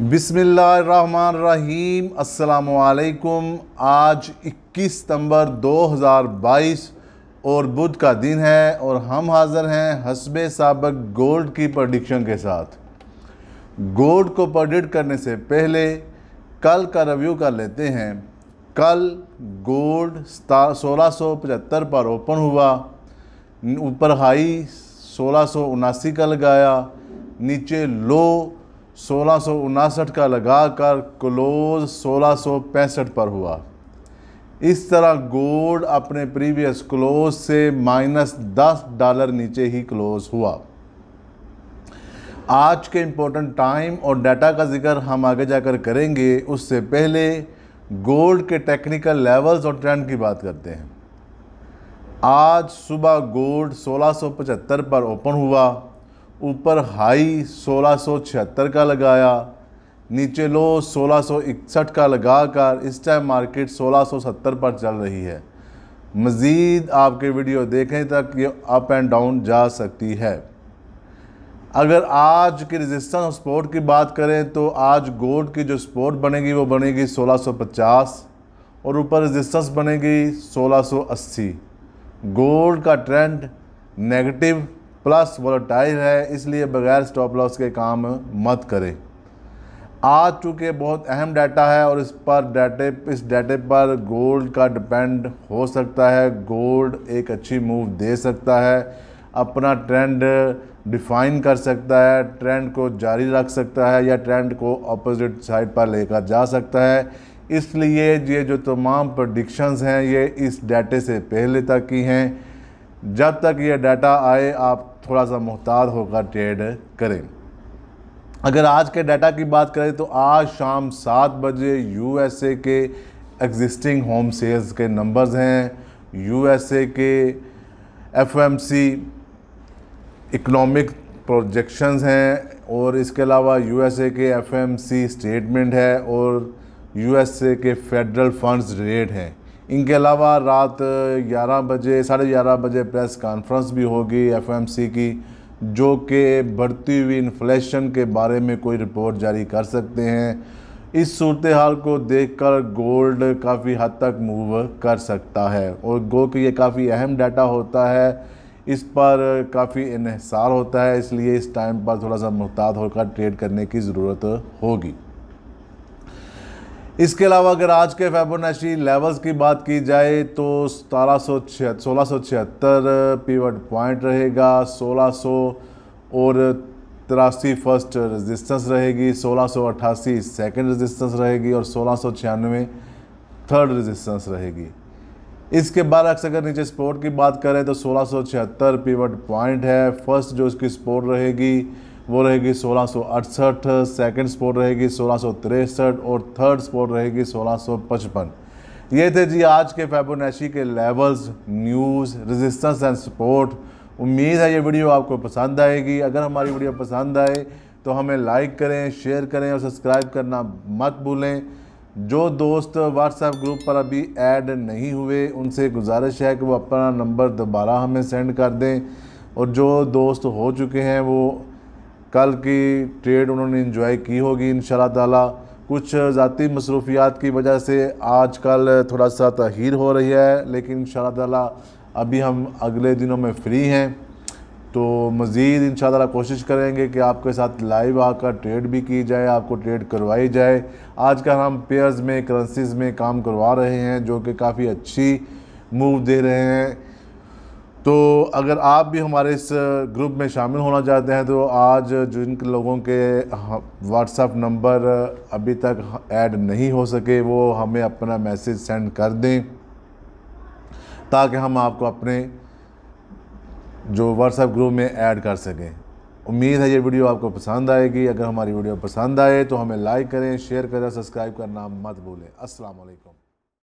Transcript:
बिसमीम असलकुम आज 21 सितंबर 2022 और बुध का दिन है और हम हाज़र हैं हसब सबक गोल्ड की प्रडिक्शन के साथ गोल्ड को प्रडिक्ट करने से पहले कल का रिव्यू कर लेते हैं कल गोल्ड सोलह सौ पचहत्तर पर ओपन हुआ ऊपर हाई सोलह सौ उनासी का लगाया नीचे लो सोलह का लगाकर क्लोज सोलह पर हुआ इस तरह गोल्ड अपने प्रीवियस क्लोज से माइनस दस डॉलर नीचे ही क्लोज हुआ आज के इम्पोर्टेंट टाइम और डाटा का जिक्र हम आगे जाकर करेंगे उससे पहले गोल्ड के टेक्निकल लेवल्स और ट्रेंड की बात करते हैं आज सुबह गोल्ड सोलह पर ओपन हुआ ऊपर हाई 1676 का लगाया नीचे लो 1661 का लगा कर इस टाइम मार्केट 1670 पर चल रही है मज़ीद आपके वीडियो देखने तक ये अप एंड डाउन जा सकती है अगर आज की रेजिस्टेंस और सपोर्ट की बात करें तो आज गोल्ड की जो सपोर्ट बनेगी वो बनेगी 1650 और ऊपर रेजिस्टेंस बनेगी 1680 गोल्ड का ट्रेंड नेगेटिव प्लस वोलेटाइल है इसलिए बगैर स्टॉप लॉस के काम मत करें आज चूँकि बहुत अहम डाटा है और इस पर डाटे इस डाटे पर गोल्ड का डिपेंड हो सकता है गोल्ड एक अच्छी मूव दे सकता है अपना ट्रेंड डिफाइन कर सकता है ट्रेंड को जारी रख सकता है या ट्रेंड को अपोजिट साइड पर लेकर जा सकता है इसलिए ये जो तमाम प्रडिक्शंस हैं ये इस डाटे से पहले तक की हैं जब तक ये डाटा आए आप थोड़ा सा मोहताद होकर ट्रेड करें अगर आज के डाटा की बात करें तो आज शाम सात बजे यूएसए के एग्जिस्टिंग होम सेल्स के नंबर्स हैं यूएसए के एफएमसी इकोनॉमिक प्रोजेक्शंस हैं और इसके अलावा यूएसए के एफएमसी स्टेटमेंट है और यूएसए के फेडरल फंड्स रेट हैं इनके अलावा रात 11 बजे साढ़े ग्यारह बजे प्रेस कॉन्फ्रेंस भी होगी एफएमसी की जो कि बढ़ती हुई इन्फ्लेशन के बारे में कोई रिपोर्ट जारी कर सकते हैं इस सूरत हाल को देखकर गोल्ड काफ़ी हद तक मूव कर सकता है और गो कि ये काफ़ी अहम डाटा होता है इस पर काफ़ी इहसार होता है इसलिए इस टाइम पर थोड़ा सा मुहतात होकर ट्रेड करने की ज़रूरत होगी इसके अलावा अगर आज के फेबोनाची लेवल्स की बात की जाए तो सतारह सौ छिहत्तर सोलह सौ छिहत्तर पीवट पॉइंट रहेगा 1600 और तिरासी फर्स्ट रेजिस्टेंस रहेगी 1688 सेकंड रेजिस्टेंस रहेगी और सोलह सौ छियानवे थर्ड रेजिस्टेंस रहेगी इसके बाद अगर नीचे स्पोर्ट की बात करें तो सोलह सौ छिहत्तर पीवट पॉइंट है फर्स्ट जो इसकी स्पोर्ट रहेगी वो रहेगी सोलह सौ अड़सठ सेकेंड स्पोर्ट रहेगी सोलह सौ तिरसठ और थर्ड स्पोर्ट रहेगी सोलह सौ पचपन ये थे जी आज के फेबोनैशी के levels news resistance and support उम्मीद है ये वीडियो आपको पसंद आएगी अगर हमारी वीडियो पसंद आए तो हमें लाइक करें शेयर करें और सब्सक्राइब करना मत भूलें जो दोस्त व्हाट्सएप ग्रुप पर अभी ऐड नहीं हुए उनसे गुजारिश है कि वो अपना नंबर दोबारा हमें सेंड कर दें और जो दोस्त हो चुके हैं वो कल की ट्रेड उन्होंने इन्जॉय की होगी इन ताला कुछ ज़ाती मसरूफियात की वजह से आज कल थोड़ा सा तहीर हो रही है लेकिन इन ताला अभी हम अगले दिनों में फ्री हैं तो मज़ीद इन ताला कोशिश करेंगे कि आपके साथ लाइव आकर ट्रेड भी की जाए आपको ट्रेड करवाई जाए आज कल हम पेयर्स में करेंसीज़ में काम करवा रहे हैं जो कि काफ़ी अच्छी मूव दे रहे हैं तो अगर आप भी हमारे इस ग्रुप में शामिल होना चाहते हैं तो आज जिन लोगों के व्हाट्सएप नंबर अभी तक ऐड नहीं हो सके वो हमें अपना मैसेज सेंड कर दें ताकि हम आपको अपने जो व्हाट्सएप ग्रुप में ऐड कर सकें उम्मीद है ये वीडियो आपको पसंद आएगी अगर हमारी वीडियो पसंद आए तो हमें लाइक करें शेयर करें सब्सक्राइब करना मत भूलें असलकम